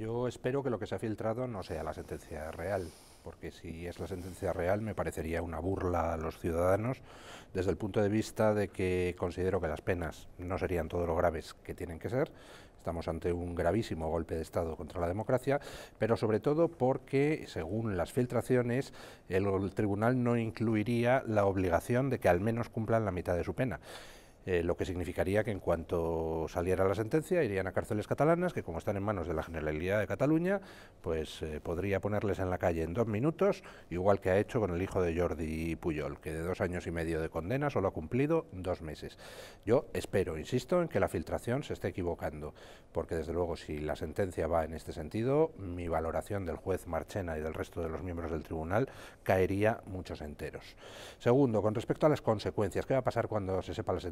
Yo espero que lo que se ha filtrado no sea la sentencia real, porque si es la sentencia real me parecería una burla a los ciudadanos desde el punto de vista de que considero que las penas no serían todo lo graves que tienen que ser. Estamos ante un gravísimo golpe de Estado contra la democracia, pero sobre todo porque, según las filtraciones, el, el tribunal no incluiría la obligación de que al menos cumplan la mitad de su pena. Eh, lo que significaría que en cuanto saliera la sentencia irían a cárceles catalanas, que como están en manos de la Generalidad de Cataluña, pues eh, podría ponerles en la calle en dos minutos, igual que ha hecho con el hijo de Jordi Puyol, que de dos años y medio de condena solo ha cumplido dos meses. Yo espero, insisto, en que la filtración se esté equivocando, porque desde luego si la sentencia va en este sentido, mi valoración del juez Marchena y del resto de los miembros del tribunal caería muchos enteros. Segundo, con respecto a las consecuencias, ¿qué va a pasar cuando se sepa la sentencia?